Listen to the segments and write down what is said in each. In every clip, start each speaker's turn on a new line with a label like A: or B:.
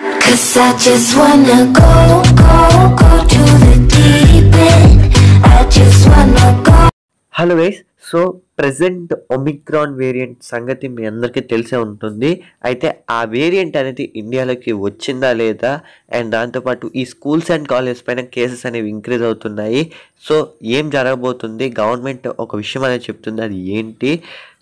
A: Cause I just wanna go, go, go to the deep end I just wanna go Hello guys, so present Omicron variant సంగతి మీ అందరికీ తెలిసే ఉంటుంది అయితే ఆ వేరియంట్ అనేది ఇండియాలోకి వచ్చిందా లేదా అండ్ దాంతోపాటు ఈ స్కూల్స్ అండ్ కాలేజెస్ పైన కేసెస్ అనేవి ఇంక్రీజ్ అవుతున్నాయి సో ఏం జరగబోతుంది గవర్నమెంట్ ఒక విషయం అనేది చెప్తుంది అది ఏంటి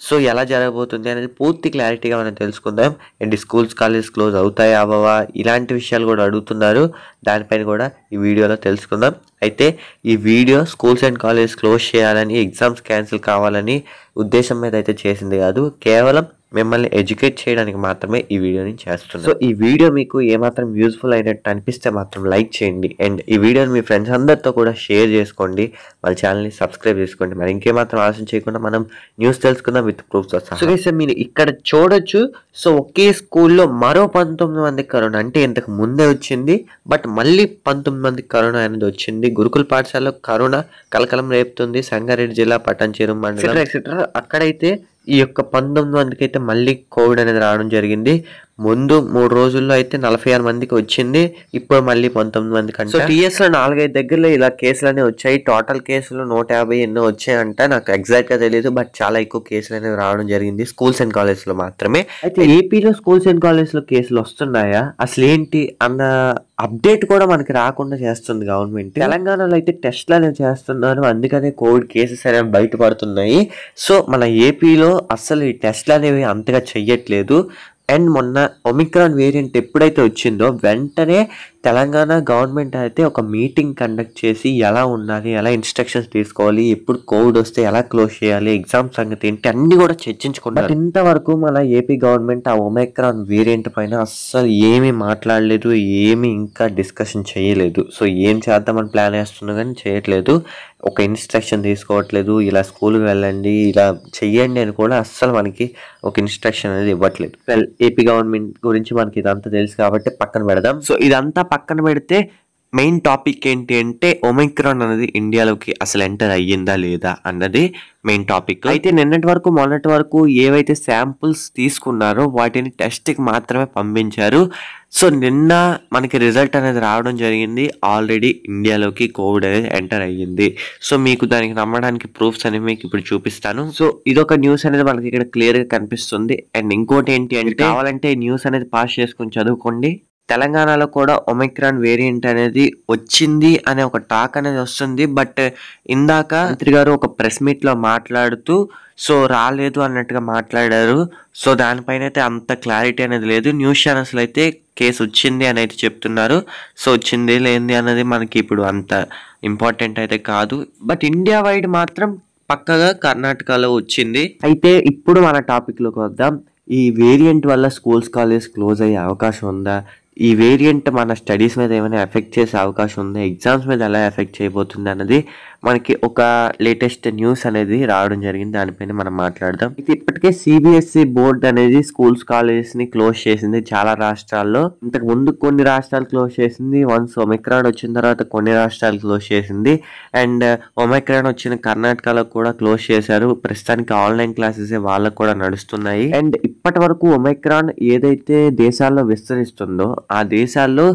A: సో ఎలా జరగబోతుంది అనేది పూర్తి క్లారిటీగా మనం తెలుసుకుందాం అండ్ స్కూల్స్ కాలేజెస్ క్లోజ్ అవుతాయా అవవా ఇలాంటి విషయాలు కూడా అడుగుతున్నారు దానిపైన కూడా ఈ వీడియోలో తెలుసుకుందాం అయితే ఈ video schools and colleges close చేయాలని ఎగ్జామ్స్ క్యాన్సిల్ కావాలని ఉద్దేశం మీద అయితే చేసింది కాదు కేవలం మిమ్మల్ని ఎడ్యుకేట్ చేయడానికి మాత్రమే ఈ వీడియోని చేస్తున్నాను సో ఈ వీడియో మీకు ఏమాత్రం యూజ్ఫుల్ అయినట్టు అనిపిస్తే మాత్రం లైక్ చేయండి అండ్ ఈ వీడియోని మీ ఫ్రెండ్స్ అందరితో కూడా షేర్ చేసుకోండి వాళ్ళ ఛానల్ని సబ్స్క్రైబ్ చేసుకోండి మరి ఇంకేమాత్రం ఆలోచన చేయకుండా మనం న్యూస్ తెలుసుకుందాం విత్ ప్రూఫ్స్ వస్తాం సో సార్ మీరు ఇక్కడ చూడొచ్చు సో ఒకే స్కూల్లో మరో పంతొమ్మిది మంది కరోనా అంటే ఇంతకు ముందే వచ్చింది బట్ మళ్ళీ పంతొమ్మిది మంది కరోనా అనేది వచ్చింది గురుకుల పాఠశాలలో కరోనా కలకలం రేపుతుంది సంగారెడ్డి జిల్లా చేరు మండలం ఎక్సెట్రా అక్కడైతే ఈ యొక్క పంతొమ్మిది మందికి అయితే మళ్ళీ కోవిడ్ అనేది రావడం జరిగింది ముందు మూడు రోజుల్లో అయితే నలభై ఆరు మందికి వచ్చింది ఇప్పుడు మళ్ళీ పంతొమ్మిది మంది కంటే టీఎస్ లో నాలుగైదు దగ్గరలో ఇలా కేసులు అనేవి వచ్చాయి టోటల్ కేసులు నూట యాభై ఎన్నో వచ్చాయంట నాకు ఎగ్జాక్ట్గా తెలియదు బట్ చాలా ఎక్కువ కేసులు అనేవి రావడం జరిగింది స్కూల్స్ అండ్ కాలేజ్లో మాత్రమే అయితే ఏపీలో స్కూల్స్ అండ్ కాలేజ్లో కేసులు వస్తున్నాయా అసలు ఏంటి అన్న అప్డేట్ కూడా మనకి రాకుండా చేస్తుంది గవర్నమెంట్ తెలంగాణలో అయితే టెస్ట్లు అనేవి చేస్తున్నారు అందుకనే కోవిడ్ కేసెస్ అనేవి బయటపడుతున్నాయి సో మన ఏపీలో అసలు ఈ టెస్ట్లు అనేవి అంతగా చెయ్యట్లేదు అండ్ మొన్న ఒమిక్రాన్ వేరియంట్ ఎప్పుడైతే వచ్చిందో వెంటనే తెలంగాణ గవర్నమెంట్ అయితే ఒక మీటింగ్ కండక్ట్ చేసి ఎలా ఉండాలి ఎలా ఇన్స్ట్రక్షన్స్ తీసుకోవాలి ఎప్పుడు కోవిడ్ వస్తే ఎలా క్లోజ్ చేయాలి ఎగ్జామ్ సంగతి ఏంటి అన్ని కూడా చర్చించుకుంటారు ఇంతవరకు మన ఏపీ గవర్నమెంట్ ఆ ఒమైక్రాన్ వేరియంట్ పైన అస్సలు ఏమి మాట్లాడలేదు ఏమీ ఇంకా డిస్కషన్ చేయలేదు సో ఏం చేద్దామని ప్లాన్ వేస్తున్నా కానీ చేయట్లేదు ఒక ఇన్స్ట్రక్షన్ తీసుకోవట్లేదు ఇలా స్కూల్కి వెళ్ళండి ఇలా చెయ్యండి అని కూడా అస్సలు మనకి ఒక ఇన్స్ట్రక్షన్ అనేది ఇవ్వట్లేదు ఏపీ గవర్నమెంట్ గురించి మనకి ఇదంతా తెలుసు కాబట్టి పక్కన పెడదాం సో ఇదంతా పక్కన పెడితే మెయిన్ టాపిక్ ఏంటి అంటే ఒమైక్రాన్ అనేది ఇండియాలోకి అసలు ఎంటర్ అయ్యిందా లేదా అన్నది మెయిన్ టాపిక్ అయితే నిన్నటి వరకు మొన్నటి వరకు ఏవైతే శాంపుల్స్ తీసుకున్నారో వాటిని టెస్ట్కి మాత్రమే పంపించారు సో నిన్న మనకి రిజల్ట్ అనేది రావడం జరిగింది ఆల్రెడీ ఇండియాలోకి కోవిడ్ అనేది ఎంటర్ అయ్యింది సో మీకు దానికి నమ్మడానికి ప్రూఫ్స్ అనేవి మీకు ఇప్పుడు చూపిస్తాను సో ఇదొక న్యూస్ అనేది మనకి ఇక్కడ క్లియర్గా కనిపిస్తుంది అండ్ ఇంకోటి ఏంటి అంటే కావాలంటే న్యూస్ అనేది పాస్ చేసుకుని చదువుకోండి తెలంగాణలో కూడా ఒమిక్రాన్ వేరియంట్ అనేది వచ్చింది అనే ఒక టాక్ అనేది వస్తుంది బట్ ఇందాక మంత్రి గారు ఒక ప్రెస్ మీట్లో మాట్లాడుతూ సో రాలేదు అన్నట్టుగా మాట్లాడారు సో దానిపైన అయితే అంత క్లారిటీ అనేది లేదు న్యూస్ ఛానల్స్లో అయితే కేసు వచ్చింది అని అయితే చెప్తున్నారు సో వచ్చింది లేనిది అనేది మనకి ఇప్పుడు అంత ఇంపార్టెంట్ అయితే కాదు బట్ ఇండియా వైడ్ మాత్రం పక్కగా కర్ణాటకలో వచ్చింది అయితే ఇప్పుడు మన టాపిక్లోకి వద్దాం ఈ వేరియంట్ వల్ల స్కూల్స్ కాలేజ్ క్లోజ్ అయ్యే అవకాశం ఉందా ఈ వేరియంట్ మన స్టడీస్ మీద ఏమైనా ఎఫెక్ట్ చేసే అవకాశం ఉందా ఎగ్జామ్స్ మీద ఎలా ఎఫెక్ట్ చేయబోతుంది అన్నది మనకి ఒక లేటెస్ట్ న్యూస్ అనేది రావడం జరిగింది దానిపైన మనం మాట్లాడదాం ఇది ఇప్పటికే సిబిఎస్ఈ e బోర్డ్ అనేది స్కూల్స్ కాలేజెస్ ని క్లోజ్ చేసింది చాలా రాష్ట్రాల్లో ఇంతకు ముందు కొన్ని రాష్ట్రాలు క్లోజ్ చేసింది వన్స్ ఒమిక్రాన్ వచ్చిన తర్వాత కొన్ని రాష్ట్రాలు క్లోజ్ చేసింది అండ్ ఒమిక్రాన్ వచ్చిన కర్ణాటకలో కూడా క్లోజ్ చేశారు ప్రస్తుతానికి ఆన్లైన్ క్లాసెస్ వాళ్ళకు కూడా నడుస్తున్నాయి అండ్ ఇప్పటి వరకు ఒమిక్రాన్ ఏదైతే దేశాల్లో విస్తరిస్తుందో ఆ దేశాల్లో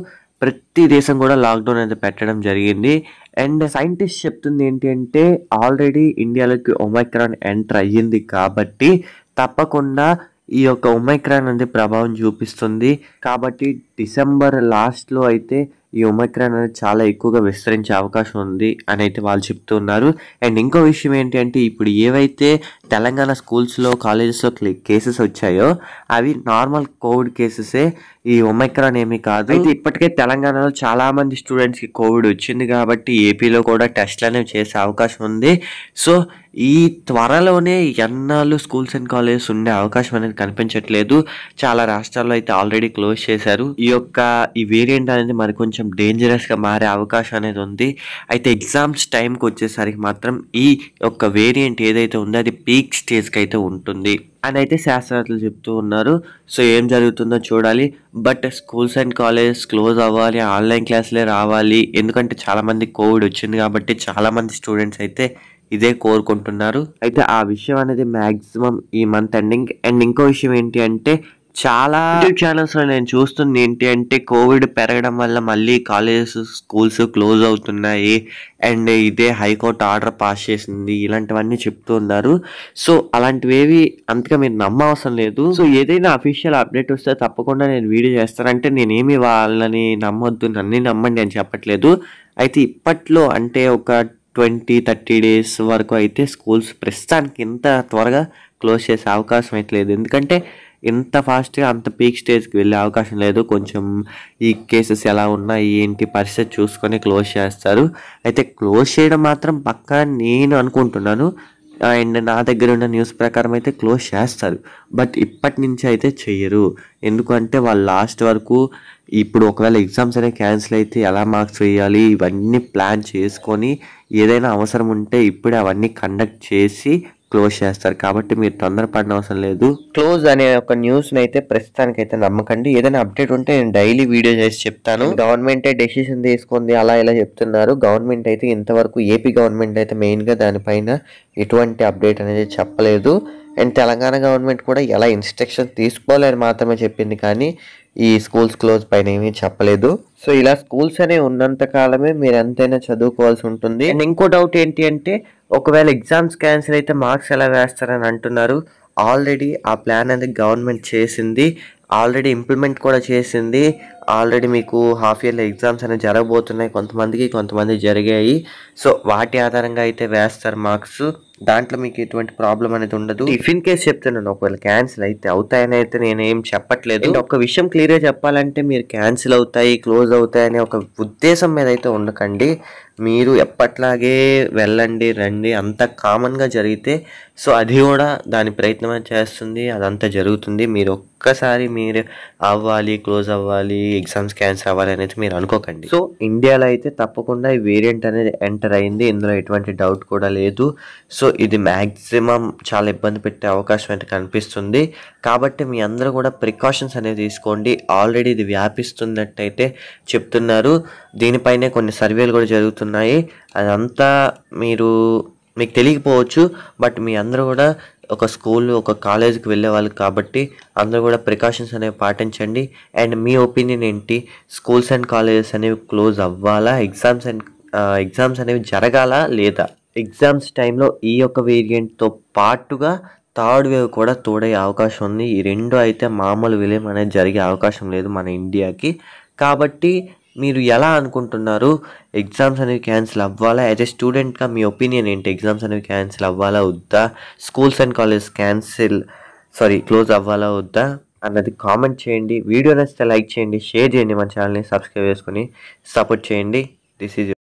A: ప్రతి దేశం కూడా లాక్డౌన్ అనేది పెట్టడం జరిగింది అండ్ సైంటిస్ట్ చెప్తుంది ఏంటి అంటే ఆల్రెడీ ఇండియాలోకి ఒమైక్రాన్ ఎంటర్ అయ్యింది కాబట్టి తప్పకుండా ఈ యొక్క ఒమైక్రాన్ అనేది ప్రభావం చూపిస్తుంది కాబట్టి డిసెంబర్ లాస్ట్లో అయితే ఈ ఒమైక్రాన్ అనేది చాలా ఎక్కువగా విస్తరించే అవకాశం ఉంది అని అయితే వాళ్ళు చెప్తున్నారు అండ్ ఇంకో విషయం ఏంటి అంటే ఇప్పుడు ఏవైతే తెలంగాణ స్కూల్స్లో కాలేజెస్లో కేసెస్ వచ్చాయో అవి నార్మల్ కోవిడ్ కేసెసే ఈ ఒమైక్రాన్ ఏమీ కాదు అయితే ఇప్పటికే తెలంగాణలో చాలా మంది స్టూడెంట్స్కి కోవిడ్ వచ్చింది కాబట్టి ఏపీలో కూడా టెస్ట్లు అనేవి చేసే అవకాశం ఉంది సో ఈ త్వరలోనే ఎన్నాళ్ళు స్కూల్స్ అండ్ కాలేజెస్ ఉండే అవకాశం అనేది కనిపించట్లేదు చాలా రాష్ట్రాల్లో అయితే ఆల్రెడీ క్లోజ్ చేశారు ఈ యొక్క ఈ వేరియంట్ అనేది మరి కొంచెం డేంజరస్గా మారే అవకాశం అనేది ఉంది అయితే ఎగ్జామ్స్ టైంకి వచ్చేసరికి మాత్రం ఈ యొక్క వేరియంట్ ఏదైతే ఉందో అది పీక్ స్టేజ్కి అయితే ఉంటుంది అని అయితే శాస్త్రవేత్తలు చెప్తూ ఉన్నారు సో ఏం జరుగుతుందో చూడాలి but schools and colleges close అవ్వాలి ఆన్లైన్ క్లాసులే రావాలి ఎందుకంటే చాలామంది కోవిడ్ వచ్చింది కాబట్టి చాలామంది స్టూడెంట్స్ అయితే ఇదే కోరుకుంటున్నారు అయితే ఆ విషయం అనేది మ్యాక్సిమం ఈ మంత్ ఎండింగ్ అండ్ ఇంకో విషయం ఏంటి అంటే చాలా యూట్యూబ్ లో నేను చూస్తుంది ఏంటి అంటే కోవిడ్ పెరగడం వల్ల మళ్ళీ కాలేజెస్ స్కూల్స్ క్లోజ్ అవుతున్నాయి అండ్ ఇదే హైకోర్టు ఆర్డర్ పాస్ చేసింది ఇలాంటివన్నీ చెప్తూ ఉన్నారు సో అలాంటివేవి అంతగా మీరు నమ్మవసరం లేదు సో ఏదైనా అఫీషియల్ అప్డేట్ వస్తే తప్పకుండా నేను వీడియో చేస్తానంటే నేనేమి వాళ్ళని నమ్మొద్దు నన్ను నమ్మండి అని చెప్పట్లేదు అయితే ఇప్పట్లో అంటే ఒక ట్వంటీ థర్టీ డేస్ వరకు అయితే స్కూల్స్ ప్రస్తుతానికి ఇంత త్వరగా క్లోజ్ చేసే అవకాశం అయితే లేదు ఎందుకంటే ఇంత ఫాస్ట్గా అంత పీక్ స్టేజ్కి వెళ్ళే అవకాశం లేదు కొంచెం ఈ కేసెస్ ఎలా ఉన్నాయి ఏంటి పరిస్థితి చూసుకొని క్లోజ్ చేస్తారు అయితే క్లోజ్ చేయడం మాత్రం పక్కా నేను అనుకుంటున్నాను అండ్ నా దగ్గర ఉన్న న్యూస్ ప్రకారం అయితే క్లోజ్ చేస్తారు బట్ ఇప్పటి నుంచి అయితే చెయ్యరు ఎందుకంటే వాళ్ళు లాస్ట్ వరకు ఇప్పుడు ఒకవేళ ఎగ్జామ్స్ అనేవి క్యాన్సిల్ అయితే ఎలా మార్క్స్ వేయాలి ఇవన్నీ ప్లాన్ చేసుకొని ఏదైనా అవసరం ఉంటే ఇప్పుడే అవన్నీ కండక్ట్ చేసి క్లోజ్ చేస్తారు కాబట్టి మీరు తొందరపడిన అవసరం లేదు క్లోజ్ అనే ఒక న్యూస్ని అయితే ప్రస్తుతానికి అయితే నమ్మకండి ఏదైనా అప్డేట్ ఉంటే నేను డైలీ వీడియో చేసి చెప్తాను గవర్నమెంటే డెసిషన్ తీసుకుంది అలా ఇలా చెప్తున్నారు గవర్నమెంట్ అయితే ఇంతవరకు ఏపీ గవర్నమెంట్ అయితే మెయిన్గా దానిపైన ఎటువంటి అప్డేట్ అనేది చెప్పలేదు అండ్ తెలంగాణ గవర్నమెంట్ కూడా ఎలా ఇన్స్ట్రక్షన్ తీసుకోవాలని మాత్రమే చెప్పింది కానీ ఈ స్కూల్స్ క్లోజ్ పైన ఏమీ చెప్పలేదు సో ఇలా స్కూల్స్ అనే ఉన్నంత కాలమే మీరు ఎంతైనా చదువుకోవాల్సి ఉంటుంది అండ్ ఇంకో డౌట్ ఏంటి అంటే ఒకవేళ ఎగ్జామ్స్ క్యాన్సిల్ అయితే మార్క్స్ ఎలా వేస్తారని అంటున్నారు ఆల్రెడీ ఆ ప్లాన్ అనేది గవర్నమెంట్ చేసింది ఆల్రెడీ ఇంప్లిమెంట్ కూడా చేసింది ఆల్రెడీ మీకు హాఫ్ ఇయర్లీ ఎగ్జామ్స్ అనేవి జరగబోతున్నాయి కొంతమందికి కొంతమంది జరిగాయి సో వాటి ఆధారంగా అయితే వేస్తారు మార్క్స్ దాంట్లో మీకు ఎటువంటి ప్రాబ్లం అనేది ఉండదు ఇఫ్ ఇన్ కేస్ చెప్తున్నాను ఒకవేళ క్యాన్సిల్ అయితే అవుతాయని అయితే నేనేం చెప్పట్లేదు ఒక విషయం క్లియర్గా చెప్పాలంటే మీరు క్యాన్సిల్ అవుతాయి క్లోజ్ అవుతాయి అనే ఒక ఉద్దేశం మీద అయితే ఉండకండి మీరు ఎప్పట్లాగే వెళ్ళండి రండి అంత కామన్గా జరిగితే సో అది కూడా దాని ప్రయత్నం చేస్తుంది అదంతా జరుగుతుంది మీరు ఒక్కసారి మీరు అవ్వాలి క్లోజ్ అవ్వాలి ఎగ్జామ్స్ క్యాన్సిల్ అవ్వాలనేది మీరు అనుకోకండి సో ఇండియాలో అయితే తప్పకుండా ఈ వేరియంట్ అనేది ఎంటర్ అయింది ఇందులో ఎటువంటి డౌట్ కూడా లేదు సో ఇది మ్యాక్సిమం చాలా ఇబ్బంది పెట్టే అవకాశం అయితే కనిపిస్తుంది కాబట్టి మీ అందరూ కూడా ప్రికాషన్స్ అనేది తీసుకోండి ఆల్రెడీ ఇది వ్యాపిస్తున్నట్టయితే చెప్తున్నారు దీనిపైనే కొన్ని సర్వేలు కూడా జరుగుతున్నాయి అదంతా మీరు మీకు తెలియకపోవచ్చు బట్ మీ అందరూ కూడా ఒక స్కూల్ ఒక కాలేజీకి వెళ్ళే వాళ్ళు కాబట్టి అందరూ కూడా ప్రికాషన్స్ అనేవి పాటించండి అండ్ మీ ఒపీనియన్ ఏంటి స్కూల్స్ అండ్ కాలేజెస్ అనేవి క్లోజ్ అవ్వాలా ఎగ్జామ్స్ అండ్ ఎగ్జామ్స్ అనేవి జరగాలా లేదా ఎగ్జామ్స్ టైంలో ఈ యొక్క వేరియంట్తో పాటుగా థర్డ్ వేవ్ కూడా తోడయ్యే అవకాశం ఉంది ఈ రెండు అయితే మామూలు విలయం అనేది జరిగే అవకాశం లేదు మన ఇండియాకి కాబట్టి మీరు ఎలా అనుకుంటున్నారు ఎగ్జామ్స్ అనేవి క్యాన్సిల్ అవ్వాలా యాజ్ ఏ స్టూడెంట్గా మీ ఒపీనియన్ ఏంటి ఎగ్జామ్స్ అనేవి క్యాన్సిల్ అవ్వాలా వద్దా schools and colleges cancel sorry close అవ్వాలా వద్దా అన్నది కామెంట్ చేయండి వీడియో నచ్చితే లైక్ చేయండి షేర్ చేయండి మన ఛానల్ని సబ్స్క్రైబ్ చేసుకొని సపోర్ట్ చేయండి దిస్ ఈజ్